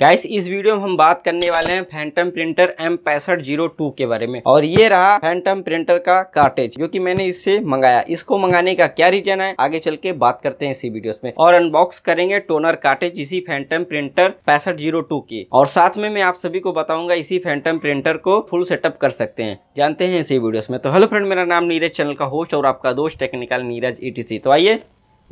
guys इस video में हम बात करने वाले हैं फैंटम प्रिंटर एम पैंसठ जीरो टू के बारे में और ये रहा फैंटम प्रिंटर का कार्टेज जो कि मैंने इससे मंगाया इसको मंगाने का क्या रीजन है आगे चल के बात करते हैं इसी वीडियो में और अनबॉक्स करेंगे टोनर कार्टेज इसी फैंटम प्रिंटर पैंसठ जीरो टू की और साथ में मैं आप सभी को बताऊंगा इसी फैंटम प्रिंटर को फुल सेटअप कर सकते हैं जानते हैं इसी वीडियो में तो हेलो फ्रेंड मेरा नाम नीरज चैनल का होस्ट और आपका दोस्त टेक्निकल नीरज ई तो आइए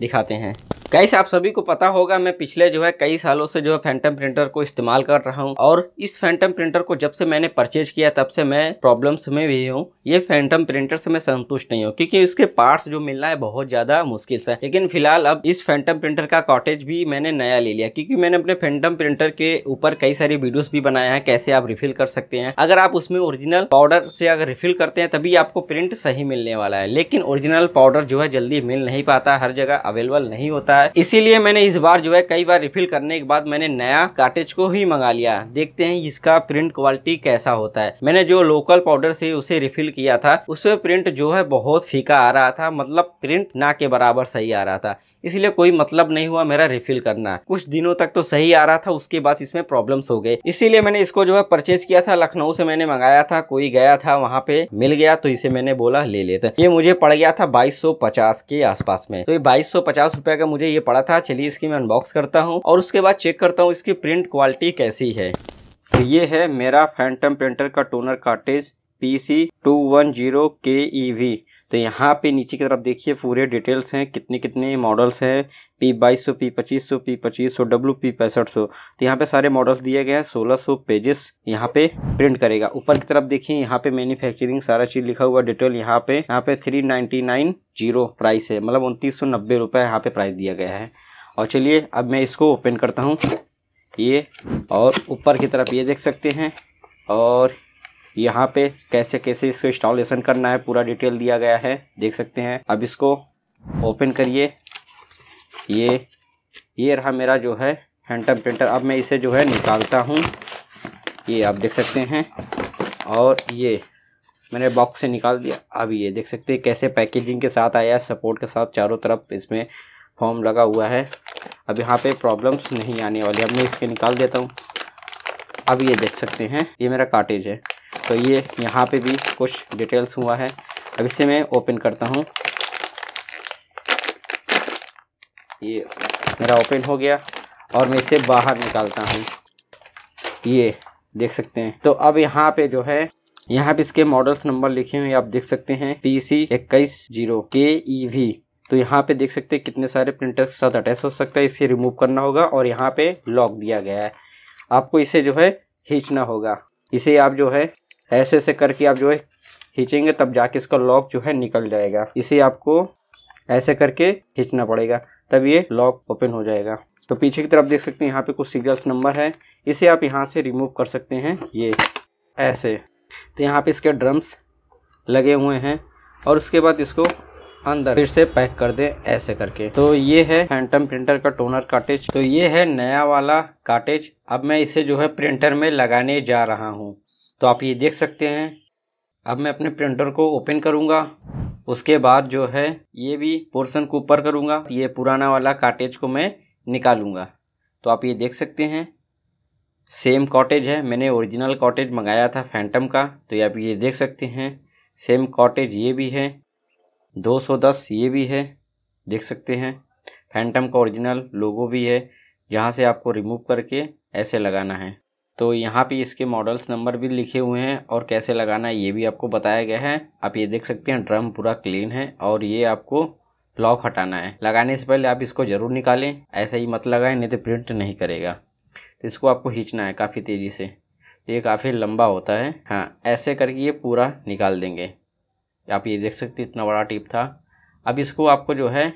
दिखाते हैं कैसे आप सभी को पता होगा मैं पिछले जो है कई सालों से जो है फैंटम प्रिंटर को इस्तेमाल कर रहा हूँ और इस फैंटम प्रिंटर को जब से मैंने परचेज किया तब से मैं प्रॉब्लम्स में भी हूँ ये फैंटम प्रिंटर से मैं संतुष्ट नहीं हूँ क्योंकि इसके पार्ट्स जो मिलना है बहुत ज़्यादा मुश्किल से लेकिन फिलहाल अब इस फैंटम प्रिंटर का कॉटेज भी मैंने नया ले लिया क्योंकि मैंने अपने फैंटम प्रिंटर के ऊपर कई सारी वीडियोस भी बनाए हैं कैसे आप रिफिल कर सकते हैं अगर आप उसमें ओरिजिनल पाउडर से अगर रिफिल करते हैं तभी आपको प्रिंट सही मिलने वाला है लेकिन ओरिजिनल पाउडर जो है जल्दी मिल नहीं पाता हर जगह अवेलेबल नहीं होता है है इसीलिए मैंने इस बार जो है कई बार रिफिल करने के बाद मैंने नया कार्टेज को ही मंगा लिया देखते हैं इसका प्रिंट क्वालिटी कैसा होता है मैंने जो लोकल पाउडर से उसे रिफिल किया था उसमें प्रिंट जो है बहुत फीका आ रहा था मतलब प्रिंट ना के बराबर सही आ रहा था इसलिए कोई मतलब नहीं हुआ मेरा रिफिल करना कुछ दिनों तक तो सही आ रहा था उसके बाद इसमें प्रॉब्लम हो गए इसीलिए मैंने इसको जो है परचेज किया था लखनऊ से मैंने मंगाया था कोई गया था वहाँ पे मिल गया तो इसे मैंने बोला ले लेते ये मुझे पड़ गया था बाईस के आसपास में तो ये बाईस रुपए का मुझे ये पड़ा था चलिए इसकी मैं अनबॉक्स करता हूँ और उसके बाद चेक करता हूँ इसकी प्रिंट क्वालिटी कैसी है तो ये है मेरा फैंटम प्रिंटर का toner cartridge P C two one zero K E we तो यहाँ पे नीचे की तरफ देखिए पूरे डिटेल्स हैं कितने कितने मॉडल्स हैं पी बाईस सौ पी पच्चीस सौ पी पच्चीस सौ डब्ल्यू पी पैंसठ सौ तो यहाँ पे सारे मॉडल्स दिए गए हैं सोलह सौ पेजेस यहाँ पे प्रिंट करेगा ऊपर की तरफ देखिए यहाँ पे मैन्युफैक्चरिंग सारा चीज़ लिखा हुआ डिटेल यहाँ पे यहाँ पे three ninety nine zero price है मतलब उनतीस सौ नब्बे रुपये यहाँ पे प्राइस दिया गया है और चलिए अब मैं इसको ओपन करता हूँ ये और ऊपर की तरफ ये देख सकते हैं और यहाँ पे कैसे कैसे इसको इंस्टॉलेशन करना है पूरा डिटेल दिया गया है देख सकते हैं अब इसको ओपन करिए ये ये रहा मेरा जो है हैंडम प्रिंटर अब मैं इसे जो है निकालता हूँ ये आप देख सकते हैं और ये मैंने बॉक्स से निकाल दिया अब ये देख सकते हैं कैसे पैकेजिंग के साथ आया है सपोर्ट के साथ चारों तरफ इसमें फॉर्म लगा हुआ है अब यहाँ पे प्रॉब्लम्स नहीं आने वाली अब मैं इसके निकाल देता हूँ अब ये देख सकते हैं ये मेरा कार्टेज है तो ये यहाँ पे भी कुछ डिटेल्स हुआ है अब इसे मैं ओपन करता हूँ ये मेरा ओपन हो गया और मैं इसे बाहर निकालता हूँ ये देख सकते हैं तो अब यहाँ पे जो है यहाँ पे इसके मॉडल्स नंबर लिखे हुए आप देख सकते हैं पी सी इक्कीस जीरो के ई वी तो यहाँ पे देख सकते हैं कितने सारे प्रिंटर के साथ अटैच हो सकता है इसे रिमूव करना होगा और यहाँ पे लॉक दिया गया है आपको इसे जो है खींचना होगा इसे आप जो है ऐसे ऐसे करके आप जो है खींचेंगे तब जाके इसका लॉक जो है निकल जाएगा इसे आपको ऐसे करके खींचना पड़ेगा तब ये लॉक ओपन हो जाएगा तो पीछे की तरफ देख सकते हैं यहाँ पे कुछ सिग्नल्स नंबर है इसे आप यहाँ से रिमूव कर सकते हैं ये ऐसे तो यहाँ पे इसके ड्रम्स लगे हुए हैं और उसके बाद इसको अंदर फिर से पैक कर दें ऐसे करके तो ये है फैंटम प्रिंटर का टोनर काटेज तो ये है नया वाला काटेज अब मैं इसे जो है प्रिंटर में लगाने जा रहा हूँ तो आप ये देख सकते हैं अब मैं अपने प्रिंटर को ओपन करूँगा उसके बाद जो है ये भी पोर्सन को ऊपर करूँगा ये पुराना वाला काटेज को मैं निकालूँगा तो आप ये देख सकते हैं सेम कॉटेज है मैंने ओरिजिनल कॉटेज मंगाया था फैंटम का तो आप ये देख सकते हैं सेम कॉटेज ये भी है 210 ये भी है देख सकते हैं फैंटम का ओरिजिनल लोगो भी है यहाँ से आपको रिमूव करके ऐसे लगाना है तो यहाँ पे इसके मॉडल्स नंबर भी लिखे हुए हैं और कैसे लगाना है ये भी आपको बताया गया है आप ये देख सकते हैं ड्रम पूरा क्लीन है और ये आपको लॉक हटाना है लगाने से पहले आप इसको ज़रूर निकालें ऐसा ही मत लगाएं नहीं तो प्रिंट नहीं करेगा तो इसको आपको खींचना है काफ़ी तेज़ी से ये काफ़ी लंबा होता है हाँ ऐसे करके ये पूरा निकाल देंगे आप ये देख सकते इतना बड़ा टिप था अब इसको आपको जो है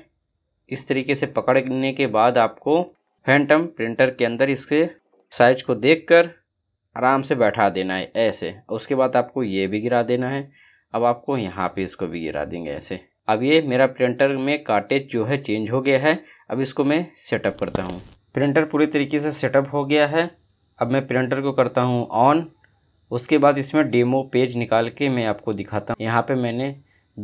इस तरीके से पकड़ने के बाद आपको फैंटम प्रिंटर के अंदर इसके साइज को देखकर आराम से बैठा देना है ऐसे उसके बाद आपको ये भी गिरा देना है अब आपको यहाँ पे इसको भी गिरा देंगे ऐसे अब ये मेरा प्रिंटर में काटेज जो है चेंज हो गया है अब इसको मैं सेटअप करता हूँ प्रिंटर पूरी तरीके से सेटअप हो गया है अब मैं प्रिंटर को करता हूँ ऑन उसके बाद इसमें डेमो पेज निकाल के मैं आपको दिखाता हूँ यहाँ पे मैंने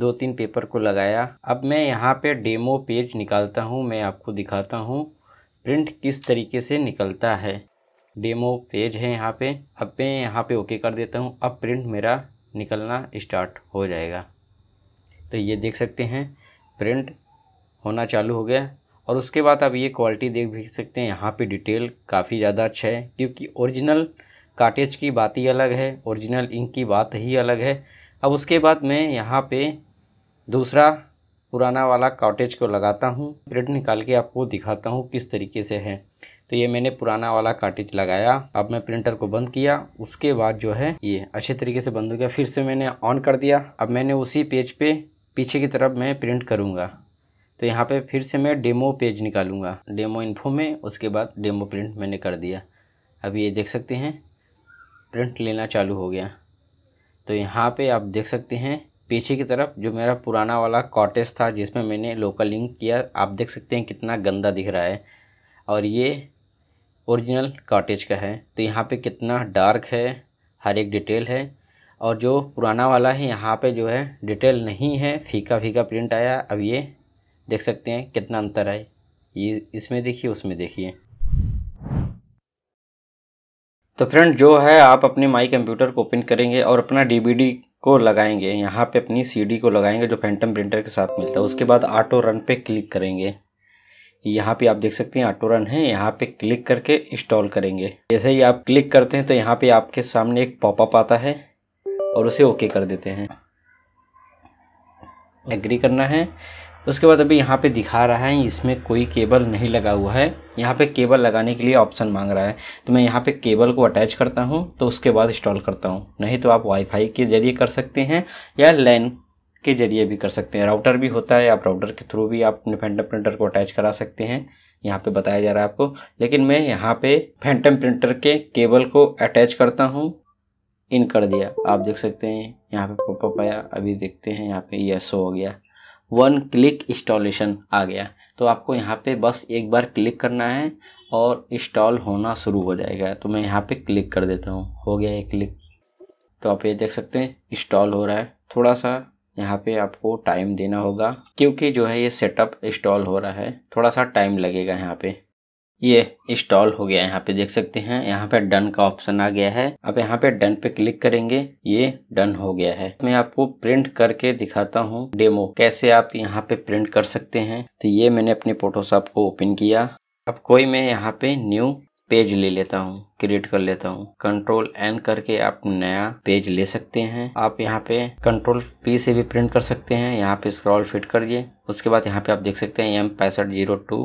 दो तीन पेपर को लगाया अब मैं यहाँ पे डेमो पेज निकालता हूँ मैं आपको दिखाता हूँ प्रिंट किस तरीके से निकलता है डेमो पेज है यहाँ पे अब मैं यहाँ पे ओके कर देता हूँ अब प्रिंट मेरा निकलना स्टार्ट हो जाएगा तो ये देख सकते हैं प्रिंट होना चालू हो गया और उसके बाद आप ये क्वालिटी देख भी सकते हैं यहाँ पे डिटेल काफ़ी ज़्यादा अच्छा है क्योंकि ओरिजिनल काटेज की बात ही अलग है ओरिजिनल इंक की बात ही अलग है अब उसके बाद मैं यहाँ पे दूसरा पुराना वाला काटेज को लगाता हूँ प्रिंट निकाल के आपको दिखाता हूँ किस तरीके से है तो ये मैंने पुराना वाला काटेज लगाया अब मैं प्रिंटर को बंद किया उसके बाद जो है ये अच्छे तरीके से बंद हो गया फिर से मैंने ऑन कर दिया अब मैंने उसी पेज पे पीछे की तरफ मैं प्रिंट करूँगा तो यहाँ पर फिर से मैं डेमो पेज निकालूंगा डेमो इन्फो में उसके बाद डेमो प्रिंट मैंने कर दिया अब ये देख सकते हैं प्रिंट लेना चालू हो गया तो यहाँ पे आप देख सकते हैं पीछे की तरफ जो मेरा पुराना वाला कॉटेज था जिसमें मैंने लोकल लिंक किया आप देख सकते हैं कितना गंदा दिख रहा है और ये ओरिजिनल कॉटेज का है तो यहाँ पे कितना डार्क है हर एक डिटेल है और जो पुराना वाला है यहाँ पे जो है डिटेल नहीं है फीका फीका प्रिंट आया अब ये देख सकते हैं कितना अंतर है ये इसमें देखिए उसमें देखिए तो फ्रेंड जो है आप अपने माई कंप्यूटर को ओपन करेंगे और अपना डीवीडी को लगाएंगे यहाँ पे अपनी सीडी को लगाएंगे जो फैंटम प्रिंटर के साथ मिलता है उसके बाद ऑटो रन पे क्लिक करेंगे यहाँ पे आप देख सकते हैं ऑटो रन है यहाँ पे क्लिक करके इंस्टॉल करेंगे जैसे ही आप क्लिक करते हैं तो यहाँ पे आपके सामने एक पॉपअप आता है और उसे ओके कर देते हैं एग्री करना है उसके बाद अभी यहाँ पे दिखा रहा है इसमें कोई केबल नहीं लगा हुआ है यहाँ पे केबल लगाने के लिए ऑप्शन मांग रहा है तो मैं यहाँ पे केबल को अटैच करता हूँ तो उसके बाद इंस्टॉल करता हूँ नहीं तो आप वाईफाई के ज़रिए कर सकते हैं या लैन के ज़रिए भी कर सकते हैं राउटर भी होता है आप राउटर के थ्रू भी आप अपने फैंटम प्रिंटर को अटैच करा सकते हैं यहाँ पर बताया जा रहा है आपको लेकिन मैं यहाँ पर फैंटम प्रिंटर के केबल को अटैच करता हूँ इन कर दिया आप देख सकते हैं यहाँ पर पपा पाया अभी देखते हैं यहाँ पर यह शो हो गया वन क्लिक इंस्टॉलेशन आ गया तो आपको यहाँ पे बस एक बार क्लिक करना है और इंस्टॉल होना शुरू हो जाएगा तो मैं यहाँ पे क्लिक कर देता हूँ हो गया ये क्लिक तो आप ये देख सकते हैं इंस्टॉल हो रहा है थोड़ा सा यहाँ पे आपको टाइम देना होगा क्योंकि जो है ये सेटअप इंस्टॉल हो रहा है थोड़ा सा टाइम लगेगा यहाँ पे ये इंस्टॉल हो गया यहाँ पे देख सकते हैं यहाँ पे डन का ऑप्शन आ गया है अब यहाँ पे डन पे क्लिक करेंगे ये डन हो गया है मैं आपको प्रिंट करके दिखाता हूँ डेमो कैसे आप यहाँ पे प्रिंट कर सकते हैं तो ये मैंने अपने फोटोशॉप को ओपन किया अब कोई मैं यहाँ पे न्यू पेज ले लेता हूँ क्रिएट कर लेता हूँ कंट्रोल एन करके आप नया पेज ले सकते हैं आप यहाँ पे कंट्रोल पी से भी प्रिंट कर सकते हैं यहाँ पे स्क्रॉल फिट करिए उसके बाद यहाँ पे आप देख सकते हैं एम पैंसठ जीरो टू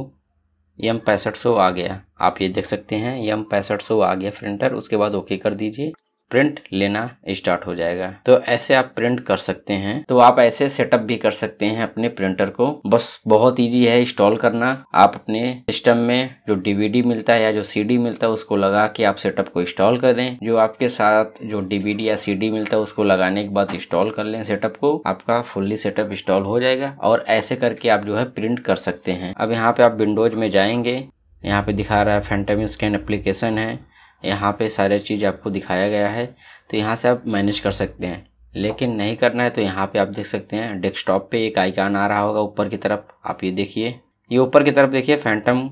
एम पैंसठ सौ आ गया आप ये देख सकते हैं एम पैंसठ सौ आ गया प्रिंटर उसके बाद ओके कर दीजिए प्रिंट लेना स्टार्ट हो जाएगा तो ऐसे आप प्रिंट कर सकते हैं तो आप ऐसे सेटअप भी कर सकते हैं अपने प्रिंटर को बस बहुत इजी है इंस्टॉल करना आप अपने सिस्टम में जो डीवीडी मिलता है या जो सीडी मिलता है उसको लगा के आप सेटअप को इंस्टॉल करें जो आपके साथ जो डीवीडी या सीडी मिलता है उसको लगाने के बाद इंस्टॉल कर लें सेटअप को आपका फुल्ली सेटअप इंस्टॉल हो जाएगा और ऐसे करके आप जो है प्रिंट कर सकते हैं अब यहाँ पे आप विंडोज में जाएंगे यहाँ पे दिखा रहा है फैंटम स्कैन एप्लीकेशन है यहाँ पे सारे चीज़ आपको दिखाया गया है तो यहाँ से आप मैनेज कर सकते हैं लेकिन नहीं करना है तो यहाँ पे आप देख सकते हैं डेस्कटॉप पे एक आइकान आ रहा होगा ऊपर की तरफ आप ये देखिए ये ऊपर की तरफ देखिए फैंटम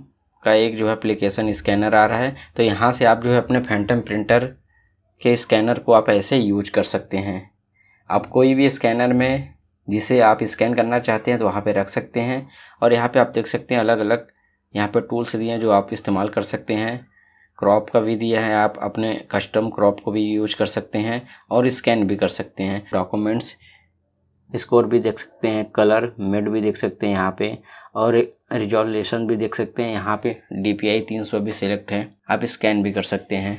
का एक जो है एप्लीकेशन स्कैनर आ रहा है तो यहाँ से आप जो है अपने फैंटम प्रिंटर के स्कैनर को आप ऐसे यूज कर सकते हैं आप कोई भी स्कैनर में जिसे आप स्कैन करना चाहते हैं तो वहाँ पे रख सकते हैं और यहाँ पे आप देख सकते हैं अलग अलग यहाँ पे टूल्स दिए हैं जो आप इस्तेमाल कर सकते हैं क्रॉप का भी दिया है आप अपने कस्टम क्रॉप को भी यूज कर सकते हैं और स्कैन भी कर सकते हैं डॉक्यूमेंट्स स्कोर भी देख सकते हैं कलर मेड भी देख सकते हैं यहाँ पे और रिजोल्यूशन भी देख सकते हैं यहाँ पे डी पी आई तीन सौ भी सिलेक्ट है आप स्कैन भी कर सकते हैं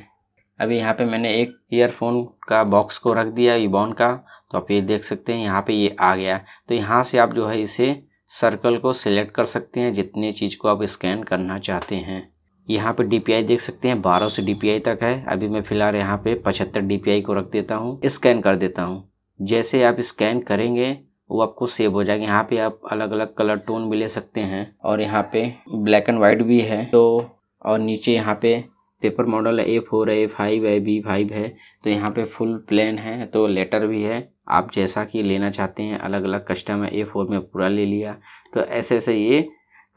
अभी यहाँ पे मैंने एक ईयरफोन का बॉक्स को रख दिया ईबॉन का तो आप ये देख सकते हैं यहाँ पे ये आ गया तो यहाँ से आप जो है इसे सर्कल को सिलेक्ट कर सकते हैं जितने चीज़ को आप स्कैन करना चाहते हैं यहाँ पे DPI देख सकते हैं 12 से DPI तक है अभी मैं फ़िलहाल यहाँ पे 75 DPI को रख देता हूँ स्कैन कर देता हूँ जैसे आप स्कैन करेंगे वो आपको सेव हो जाएगा यहाँ पे आप अलग अलग कलर टोन भी ले सकते हैं और यहाँ पे ब्लैक एंड वाइट भी है तो और नीचे यहाँ पे पेपर मॉडल है ए फोर है ए फाइव है बी फाइव है तो यहाँ पे फुल प्लेन है तो लेटर भी है आप जैसा कि लेना चाहते हैं अलग अलग कस्टम है ए फोर में पूरा ले लिया तो ऐसे ऐसे ये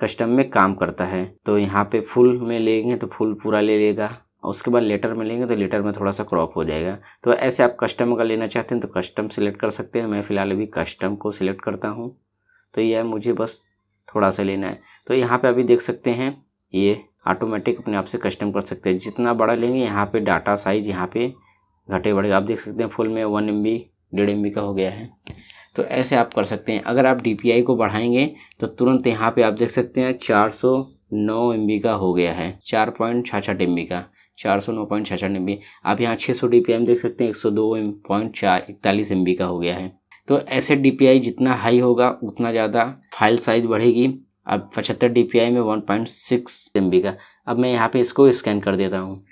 कस्टम में काम करता है तो यहाँ पे फुल में लेंगे तो फुल पूरा ले लेगा और उसके बाद लेटर में लेंगे तो लेटर में थोड़ा सा क्रॉप हो जाएगा तो ऐसे आप कस्टम का लेना चाहते हैं तो कस्टम सिलेक्ट कर सकते हैं मैं फ़िलहाल अभी कस्टम को सिलेक्ट करता हूँ तो यह मुझे बस थोड़ा सा लेना है तो यहाँ पर अभी देख सकते हैं ये ऑटोमेटिक अपने आप से कस्टम कर सकते हैं जितना बड़ा लेंगे यहाँ पर डाटा साइज यहाँ पर घटे बढ़ेगा आप देख सकते हैं फुल में वन एम बी डेढ़ एम बी का हो गया है तो ऐसे आप कर सकते हैं अगर आप डी को बढ़ाएंगे तो तुरंत यहाँ पे आप देख सकते हैं चार सौ नौ एम का हो गया है चार पॉइंट छाछठ एम का चार सौ नौ पॉइंट छाछठ एम आप यहाँ छः सौ डी देख सकते हैं एक सौ दो एम पॉइंट चार इकतालीस एम का हो गया है तो ऐसे डी जितना हाई होगा उतना ज़्यादा फाइल साइज बढ़ेगी अब पचहत्तर डी में वन पॉइंट सिक्स एम का अब मैं यहाँ पे इसको स्कैन कर देता हूँ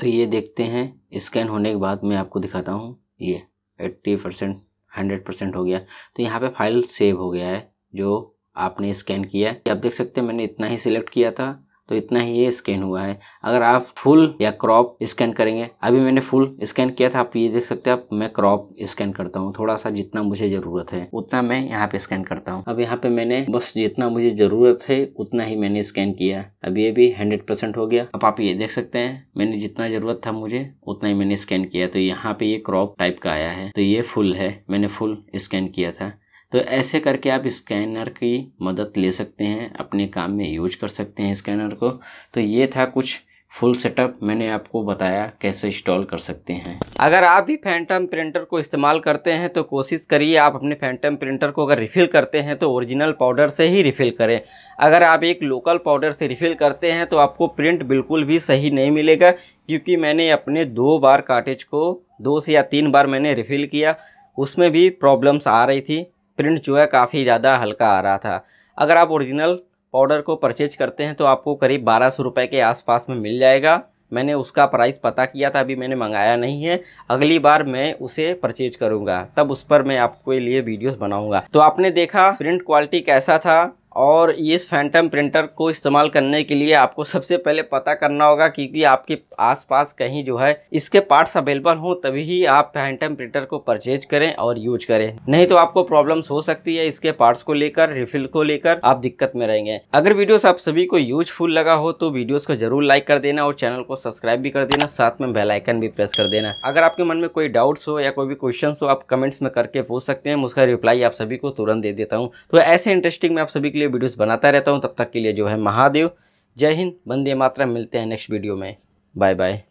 तो ये देखते हैं स्कैन होने के बाद मैं आपको दिखाता हूँ ये एट्टी परसेंट हंड्रेड परसेंट हो गया तो यहाँ पे फाइल सेव हो गया है जो आपने स्कैन किया है आप देख सकते हैं मैंने इतना ही सिलेक्ट किया था तो इतना ही ये स्कैन हुआ है अगर आप फुल या क्रॉप स्कैन करेंगे अभी मैंने फुल स्कैन किया था आप ये देख सकते हैं आप मैं क्रॉप स्कैन करता हूँ थोड़ा सा जितना मुझे ज़रूरत है उतना मैं यहाँ पे स्कैन करता हूँ अब यहाँ पे मैंने बस जितना मुझे ज़रूरत है उतना ही मैंने स्कैन किया अब ये भी हंड्रेड परसेंट हो गया अब आप ये देख सकते हैं मैंने जितना ज़रूरत था मुझे उतना ही मैंने स्कैन किया तो यहाँ पे ये क्रॉप टाइप का आया है तो ये फुल है मैंने फुल स्कैन किया था तो ऐसे करके आप स्कैनर की मदद ले सकते हैं अपने काम में यूज कर सकते हैं स्कैनर को तो ये था कुछ फुल सेटअप मैंने आपको बताया कैसे इंस्टॉल कर सकते हैं अगर आप भी फैंटम प्रिंटर को इस्तेमाल करते हैं तो कोशिश करिए आप अपने फैंटम प्रिंटर को अगर रिफ़िल करते हैं तो ओरिजिनल पाउडर से ही रिफ़िल करें अगर आप एक लोकल पाउडर से रिफ़िल करते हैं तो आपको प्रिंट बिल्कुल भी सही नहीं मिलेगा क्योंकि मैंने अपने दो बार काटेज को दो से या तीन बार मैंने रिफ़िल किया उसमें भी प्रॉब्लम्स आ रही थी प्रिंट जो है काफ़ी ज़्यादा हल्का आ रहा था अगर आप ओरिजिनल पाउडर को परचेज करते हैं तो आपको करीब बारह सौ रुपये के आसपास में मिल जाएगा मैंने उसका प्राइस पता किया था अभी मैंने मंगाया नहीं है अगली बार मैं उसे परचेज करूँगा तब उस पर मैं आपके लिए वीडियोस बनाऊँगा तो आपने देखा प्रिंट क्वालिटी कैसा था और इस फैंटम प्रिंटर को इस्तेमाल करने के लिए आपको सबसे पहले पता करना होगा क्योंकि आपके आसपास कहीं जो है इसके पार्ट्स अवेलेबल हो तभी ही आप फैंटम प्रिंटर को परचेज करें और यूज करें नहीं तो आपको प्रॉब्लम्स हो सकती है इसके पार्ट्स को लेकर रिफिल को लेकर आप दिक्कत में रहेंगे अगर वीडियोस आप सभी को यूजफुल लगा हो तो वीडियोस को जरूर लाइक कर देना और चैनल को सब्सक्राइब भी कर देना साथ में बेलाइकन भी प्रेस कर देना अगर आपके मन में कोई डाउट्स हो या कोई भी क्वेश्चन हो आप कमेंट्स में करके पूछ सकते हैं उसका रिप्लाई आप सभी को तुरंत दे देता हूँ तो ऐसे इंटरेस्टिंग में आप सभी के लिए वीडियोस बनाता रहता हूँ तब तक के लिए जो है महादेव जय हिंद बंदे मात्रा मिलते हैं नेक्स्ट वीडियो में बाय बाय